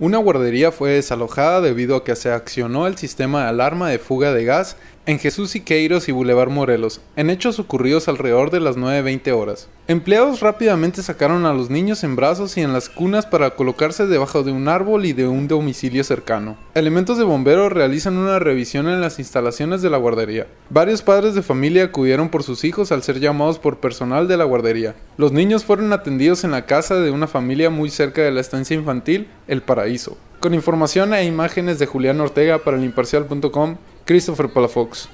Una guardería fue desalojada debido a que se accionó el sistema de alarma de fuga de gas en Jesús Iqueiros y Boulevard Morelos, en hechos ocurridos alrededor de las 9.20 horas. Empleados rápidamente sacaron a los niños en brazos y en las cunas para colocarse debajo de un árbol y de un domicilio cercano. Elementos de bomberos realizan una revisión en las instalaciones de la guardería. Varios padres de familia acudieron por sus hijos al ser llamados por personal de la guardería. Los niños fueron atendidos en la casa de una familia muy cerca de la estancia infantil El Paraíso. Con información e imágenes de Julián Ortega para el Christopher Palafox.